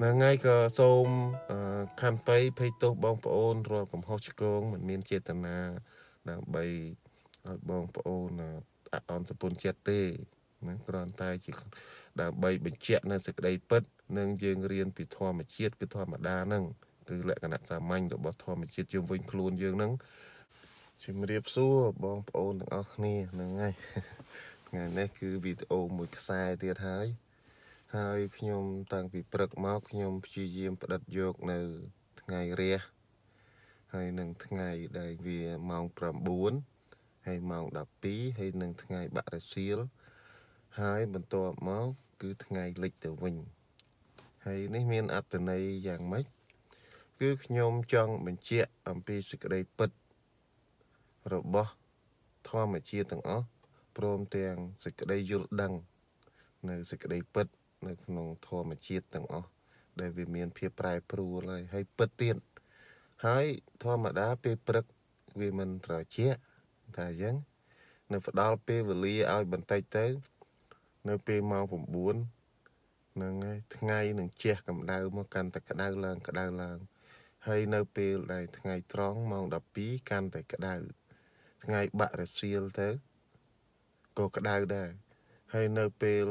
មួយថ្ងៃក៏សូមខន្តីភ័យទោសបងប្អូន រាល់កំហុសឆ្គងមិនមានចេតនាដើម្បីឲ្យបងប្អូនអត់អន់សពុនចិត្តទេណាគ្រាន់តែជាដើម្បីបញ្ជាក់នៅសេចក្តីពិតនឹងយើងរៀនពីធម្មជាតិគឺធម្មតាហ្នឹងគឺលក្ខណៈសាមញ្ញរបស់ធម្មជាតិជុំវិញខ្លួនយើងហ្នឹងជំរាបសួរបងប្អូនទាំងអស់គ្នាហ្នឹងហើយថ្ងៃនេះគឺវីដេអូមួយខ្សែទៀតហើយហើយខ្ញុំតាំងពីព្រឹកមកខ្ញុំព្យាយាមផ្ដិតយកនៅថ្ងៃរះហើយនឹងថ្ងៃដែលវាម៉ោង9ហើយម៉ោង12ហើយនឹងថ្ងៃបរិសៀលហើយបន្ទាប់មកគឺថ្ងៃលិចទៅវិញហើយនេះមានអត្តន័យយ៉ាងម៉េចគឺខ្ញុំចង់បញ្ជាក់អំពីសេចក្តីពិតរបស់ធម្មជាតិទាំងអស់ព្រមទាំងសេចក្តីយល់ដឹង នៅសេចក្តីពិតនៅក្នុងធម្មជាតិទាំងអស់ដែលវាមាន ភាពប្រែប្រួលហើយហើយពិតទៀតហើយធម្មតាពេលព្រឹកវាមិនត្រជាក់តែអញ្ចឹងនៅផ្ដាល់ពេលវេលាឲ្យបន្តិចទៅនៅពេលម៉ោង9ហ្នឹងហើយថ្ងៃនឹងជះកម្ដៅមកកាន់តែក្ដៅឡើងក្ដៅឡើងហើយនៅពេលដែលថ្ងៃ ត្រង់ម៉ោង12កាន់តែក្ដៅថ្ងៃបាក់រសៀលទៅក៏ក្ដៅដែរហើយនៅពេល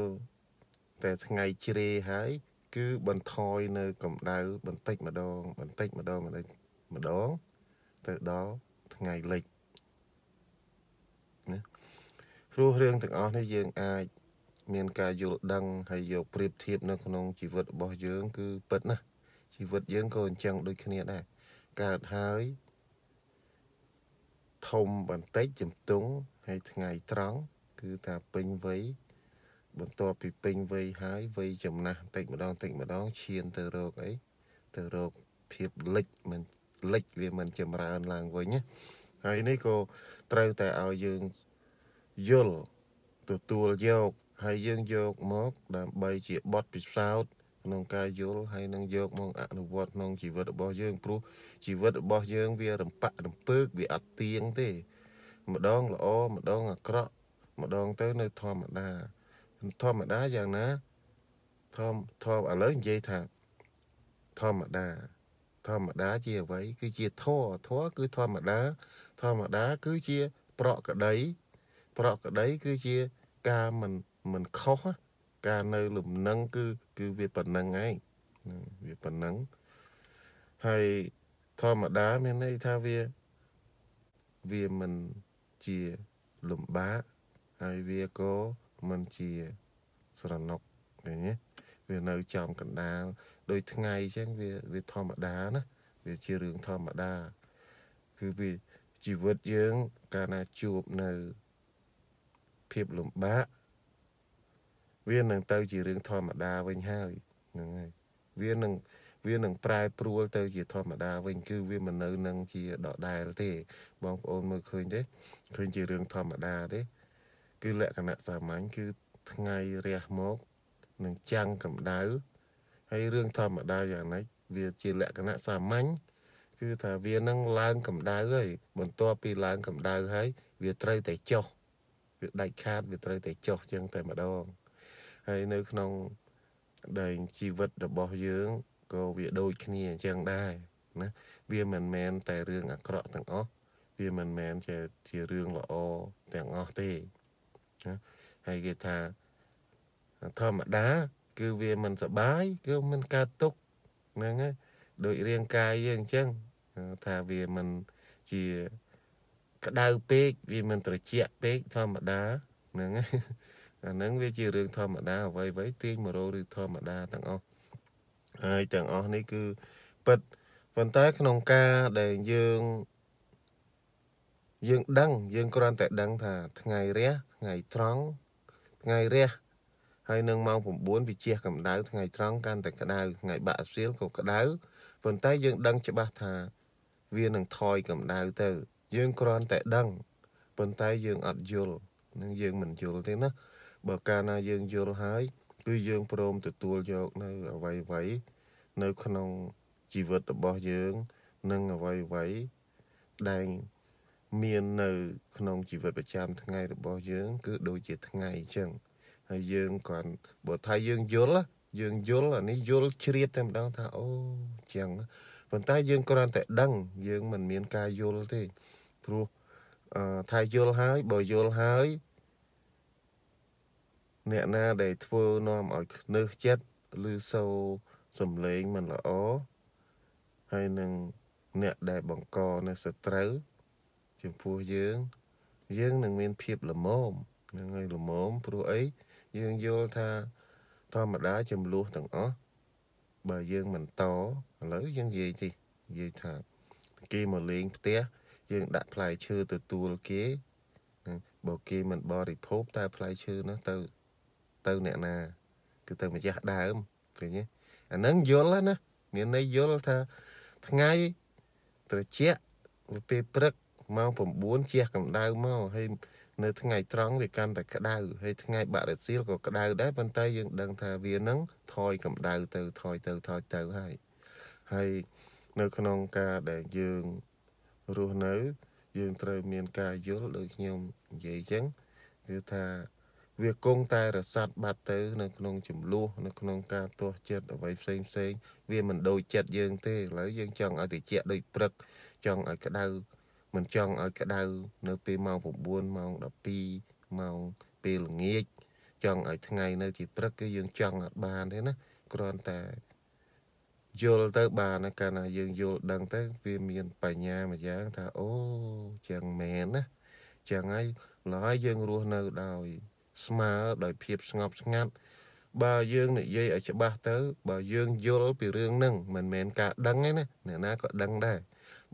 តែថ្ងៃជ្រេហើយ គឺបន្ថយនៅកម្ដៅបន្តិចម្ដង បន្តិចម្ដងបន្តិចម្ដង ទៅដល់ថ្ងៃលិចណាព្រោះរឿងទាំងអស់នេះយើងអាច មានការយល់ដឹងហើយយកប្រៀបធៀបនៅក្នុងជីវិតរបស់យើង គឺពិតណាស់ជីវិតយើងក៏អញ្ចឹងដូចគ្នាដែរកើតហើយធំបន្តិចជំទង់ហើយថ្ងៃត្រង់គឺថាពេញវ័យបន្ទាប់ពីពេញវ័យហើយវ័យចំណាស់តិចម្ដងតិចម្ដងឈានទៅរកអីទៅរកភាពលិចមិនលិចវាមិនចម្រើនឡើងវិញណាហើយនេះក៏ត្រូវតែឲ្យយើងយល់ទទួលយកហើយយើងយកមក ដើម្បីជាបទពិសោធន៍ក្នុងការយល់ហើយនឹងយកមកអនុវត្តក្នុងជីវិតរបស់យើងព្រោះជីវិតរបស់យើងវារំបាក់រំពើក វាអត់ទៀងទេម្ដងល្អម្ដង អាក្រក់ម្ដងទៅនៅធម្មតាធម្មតាយ៉ាងណាធម្មធម្មឥឡូវនិយាយថាធម្មតាធម្មតាជាអ្វីគឺជាធរធរគឺធម្មតាធម្មតាគឺជាប្រក្តីប្រក្តីគឺជាការមិនមិនខុសការនៅលំនឹង គឺគឺវាប៉ុណ្ណឹងឯងវាប៉ុណ្ណឹងហើយធម្មតាមានន័យថាវាវាមិនជាលំបាកហើយវាក៏มันជាស្រណុកឃើញទេវានៅចំកណ្ដាលដោយថ្ងៃអញ្ចឹងវាវាធម្មតាណាវាជារឿងធម្មតា គឺវាជីវិតយើងកាលណាជួបនៅភាពលំបាកវានឹងទៅជារឿងធម្មតាវិញហើយហ្នឹងហើយវានឹងវានឹងប្រែប្រួលទៅជាធម្មតាវិញគឺវាមិននៅនឹងជាដដែលទេ បងប្អូនមើលឃើញទេឃើញជារឿងធម្មតាទេគឺលក្ខណៈសាមញ្ញគឺថ្ងៃរះមកនឹងចាំងកម្ដៅហើយរឿងធម្មតាយ៉ាងណាវាជាលក្ខណៈសាមញ្ញគឺថាវានឹងឡើងកម្ដៅហើយ បន្ទាប់ពីឡើងកម្ដៅហើយ វាត្រូវតែចុះវាដាច់ខាតវាត្រូវតែចុះចឹងតែម្ដងហើយនៅក្នុងដែងជីវិតរបស់យើងក៏វាដូចគ្នាអញ្ចឹងដែរណាវាមិនមែនតែរឿងអាក្រក់ទាំងអស់វាមិនមែនជាជារឿងល្អទាំងអស់ទេណាហើយគេថាធម្មតាគឺវាមិនសបាយគឺមិនកើតទុកហ្នឹងហើយដោយរាងកាយយើងអញ្ចឹងថាវាមិនជាក្តៅពេកវាមិនត្រជាក់ពេកធម្មតាហ្នឹងហើយអាហ្នឹងវាជារឿងធម្មតាអ្វីអ្វីទាញមករោឬធម្មតាទាំងអស់ហើយទាំងអស់នេះគឺពិតប៉ុន្តែក្នុងការដែលយើងយើងដឹងយើងគ្រាន់តែដឹងថាថ្ងៃរះថ្ងៃត្រង់ថ្ងៃរះហើយនឹងម៉ោង9វាជះកម្ដៅថ្ងៃត្រង់កាន់តែក្ដៅថ្ងៃបាក់សៀលក៏ក្ដៅប៉ុន្តែយើងដឹងច្បាស់ថាវានឹងថយកម្ដៅទៅយើងគ្រាន់តែដឹងប៉ុន្តែយើងអត់យល់នឹងយើងមិនយល់ទេណាបើកាលណាយើងយល់ហើយគឺយើងព្រមទទួលយកនៅអ្វីអ្វីនៅក្នុងជីវិតរបស់យើងនិងអ្វីអ្វីដែលមាននៅ ក្នុងជីវិតប្រចាំ ថ្ងៃរបស់យើង គឺដូចជាថ្ងៃអញ្ចឹងហើយយើងគាត់បើថាយើងយល់យើងយល់អានេះយល់ជ្រាបតែម្ដងថាអូអញ្ចឹងប៉ុន្តែយើងគ្រាន់តែដឹង យើងមិន មាន ការយល់ទេព្រោះអឺថាយល់ហើយបើយល់ហើយ អ្នកណាដែលធ្វើនាំឲ្យខ្នើសចិត្តឬសូរសំឡេងមិនល្អហើយនឹងអ្នកដែលបង្កនៅ សត្រូវចំពោះយើងយើងនឹងមានភាពល្មមនឹងឲ្យល្មមព្រោះអីយើងយល់ថាធម្មតាចំនួនទាំងអស់បើយើងមិនតឥឡូវយើងនិយាយទីនិយាយថាគេមកលេងផ្ទះយើង ដាក់ផ្លែឈើទទួលគេបើគេមិនបរិភោគតែផ្លែឈើនោះទៅទៅអ្នកណាគឺទៅម្ចាស់ដើមឃើញទេអាហ្នឹងយល់ណាមានន័យយល់ថាថ្ងៃត្រជាក់ពេលព្រឹកម៉ោង9ជះកម្ដៅមកហើយនៅថ្ងៃត្រង់វាកាន់តែក្ដៅហើយថ្ងៃបរិសៀលក៏ក្ដៅដែរប៉ុន្តែយើងដឹងថាវានឹងថយកម្ដៅទៅថយទៅថយទៅហើយហើយនៅក្នុងការដែលយើងរស់នៅយើងត្រូវមានការយល់ដូចខ្ញុំនិយាយចឹងគឺថាវាគង់តែរស័តបាត់ទៅ នៅ ក្នុងចំនួននៅក្នុងការទាស់ចិត្តអ្វីផ្សេងផ្សេង វាមិនដូចចិត្តយើងទេឥឡូវយើងចង់ឲ្យតិចដូចព្រឹកចង់ឲ្យក្តៅមិនចង់ឲ្យក្តៅនៅពេលម៉ោង9ម៉ោង12ម៉ោងពេលល្ងាចចង់ឲ្យថ្ងៃនៅជាព្រឹកគឺយើងចង់អត់បានទេណាគ្រាន់តែយល់ទៅបានកាលណាយើងយល់ដឹងទៅវាមានបញ្ញាមួយយ៉ាងថាអូចឹងមែនណាចឹងហើយឡើយយើងរស់នៅដោយស្មើដោយភាពស្ងប់ស្ងាត់ បើយើងនិយាយឲ្យច្បាស់ទៅ បើយើងយល់ពីរឿងហ្នឹងមិនមែនការដឹងទេណាអ្នកណាក៏ដឹងដែរ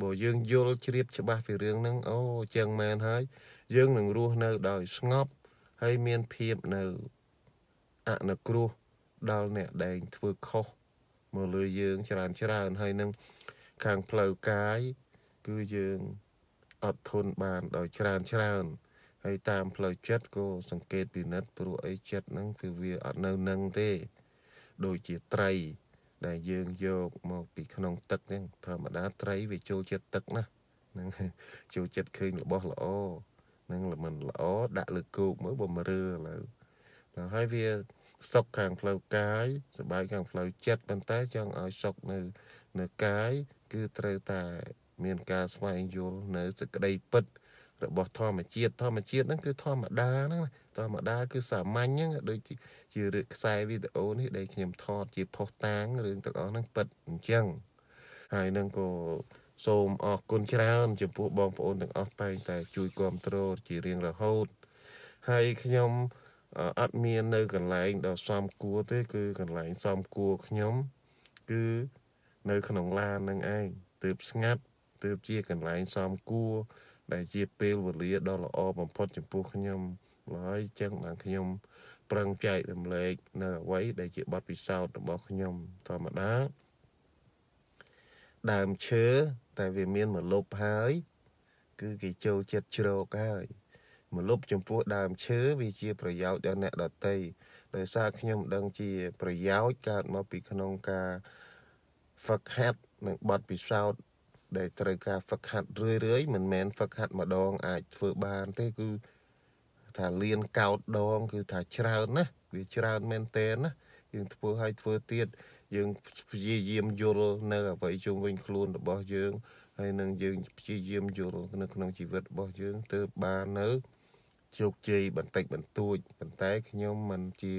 បើយើងយល់ជ្រាបច្បាស់ពីរឿងហ្នឹងអូចឹងមែនហើយយើងនឹងរស់នៅ ដោយស្ងប់ហើយមានភាពនៅអនុគ្រោះដល់អ្នកដែលធ្វើខុសមកលើយើងច្រើនច្រើនហើយនឹងខាងផ្លូវកាយ គឺយើងអត់ធន់បានដោយច្រើនច្រើន ហើយតាមផ្លូវចិត្តក៏សង្កេតពិនិត្យព្រោះអីចិត្តហ្នឹងគឺវាអត់នៅនឹងទេ ដូចជាត្រីដែលយើងយកមកពីក្នុងទឹកហ្នឹងធម្មតាត្រីវាចូលចិត្តទឹកណាហ្នឹងចូលចិត្តឃើញរបស់ល្អហ្នឹងល្មមិនល្អដាក់លើគោកមើលបំរើឥឡូវដល់ហើយវាសុខខាងផ្លូវកាយសบายខាងផ្លូវចិត្តប៉ុន្តែចង់ឲ្យសុខនៅនៅកាយគឺត្រូវតែមានការស្វែងយល់នៅ សក្តី ពិត របស់ធម្មជាតិធម្មជាតិហ្នឹងគឺធម្មតាហ្នឹងណាធម្មតាគឺសាមញ្ញហ្នឹងដូចជារឿងខ្សែវីដេអូនេះដែលខ្ញុំ ថតជាផុសតាងរឿងទាំងអស់ហ្នឹងពិតអញ្ចឹងហើយនឹងក៏សូមអរគុណច្រើនចំពោះបងប្អូនទាំងអស់តែងតែជួយគ្រប់គ្រងជារៀងរហូតហើយខ្ញុំអត់មាននៅ កន្លែងដ៏សមគួរទេគឺកន្លែងសមគួរខ្ញុំគឺនៅក្នុងឡាននឹងឯងទើបស្ងាត់ទើបជាកន្លែងសមគួរដែលជាពេលវេលាដ៏ល្អបំផុត ចំពោះខ្ញុំហើយចឹងបានខ្ញុំប្រឹងចែករំលែកនៅអ្វីដែលជាបទពិសោធន៍របស់ខ្ញុំធម្មតា ដើមឈើតែវាមានមលប់ហើយ គឺគេចូលចិត្តជ្រកហើយមលប់ចំពោះដើមឈើវាជាប្រយោជន៍ដល់អ្នកដតីដោយសារខ្ញុំដឹងជា ប្រយោជន៍កើតមកពីក្នុងការហ្វឹកហាត់និងបទពិសោធន៍ដែលត្រូវការហ្វឹកហាត់រឿយៗមិនមែនហ្វឹកហាត់ម្ដង អាចធ្វើបានទេគឺថាលៀនកោតដង គឺថាច្រើនណា វាច្រើនមែនតែនណាយើងធ្វើឲ្យធ្វើទៀតយើងព្យាយាមយល់នៅអ្វីជុំវិញ ខ្លួនរបស់យើង ហើយនឹងយើងព្យាយាមយល់នៅក្នុងជីវិតរបស់យើងទើបបាននៅជោគជ័យបន្តិច បន្តួចប៉ុន្តែខ្ញុំមិនជា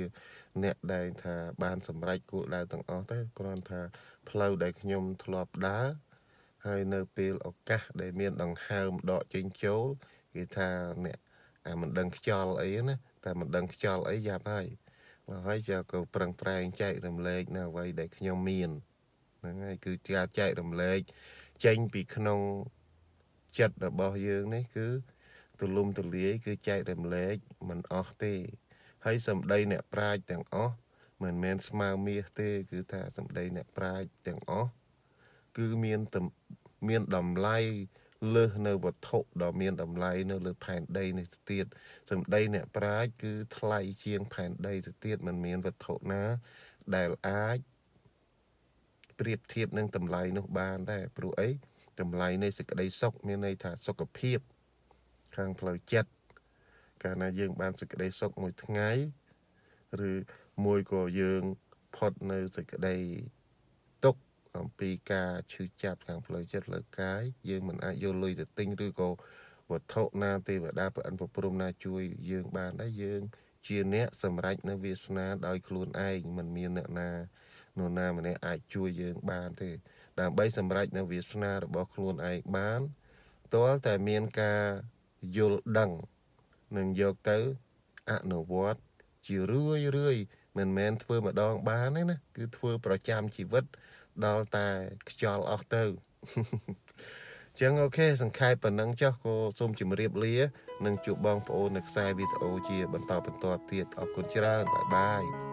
អ្នកដែលថាបាន សម្រេចគោលដៅទាំងអស់ទេគ្រាន់ថាផ្លូវដែលខ្ញុំ ធ្លាប់ដើរហើយនៅពេលឱកាសដែលមានដង្ហើមដកចេញចូលគេថាអ្នកតែមិនដឹងខ្យល់អីណាតែមិនដឹងខ្យល់អីយ៉ាប់ហើយហើយជាក៏ប្រឹងប្រែងចែករំលែកនៅអ្វីដែលខ្ញុំមានហ្នឹងហើយគឺការចែករំលែកចេញពីក្នុងចិត្តរបស់យើងនេះ គឺទូលំទូលាយគឺចែករំលែកមិនអស់ទេ ហើយសម្ដីអ្នកប្រាជ្ញទាំងអស់មិនមែនស្មើមាសទេ គឺថាសម្ដីអ្នកប្រាជ្ញទាំងអស់គឺមានមានតម្លៃលើសនៅវត្ថុដ៏មានតម្លៃនៅលើផែនដីនេះទៅទៀតសម្ដីអ្នកប្រាជ្ញគឺថ្លៃជាងផែនដីទៅទៀតมันមានវត្ថុណាដែលអាចប្រៀបធៀបនឹងតម្លៃនោះបានដែរព្រោះអីតម្លៃនៃសេចក្តីសុខមានន័យថាសុខភាពខាងផ្លូវចិត្តកាលណាយើងបានសេចក្តីសុខមួយថ្ងៃឬមួយក៏យើងផុតនៅសេចក្តីអំពីការឈឺចាប់ខាងផ្លូវចិត្តលើកាយយើងមិនអាចយកលុយទៅទិញឬក៏វត្ថុណាទេវតាព្រះអិនប្រព្រំណាជួយយើងបានដែរយើងជាអ្នកសម្រេចនៅវាសនាដោយខ្លួនឯងមិនមានអ្នកណានរណាម្នាក់អាចជួយយើងបានទេដើម្បីសម្រេចនៅវាសនារបស់ខ្លួនឯងបានទាល់តែមានការយល់ដឹងនឹងយកទៅអនុវត្តជារឿយរឿយមិនមែនធ្វើម្ដងបានទេណាគឺធ្វើប្រចាំជីវិតដល់តែខ្យល់អស់ទៅចឹងអូខេសង្ខេបប៉ុណ្ណឹងចុះក៏សូមជម្រាបលា និងជួបបងប្អូននៅខ្សែវីដេអូជា បន្តបន្ទាប់ទៀតអរគុណច្រើនបាយបាយ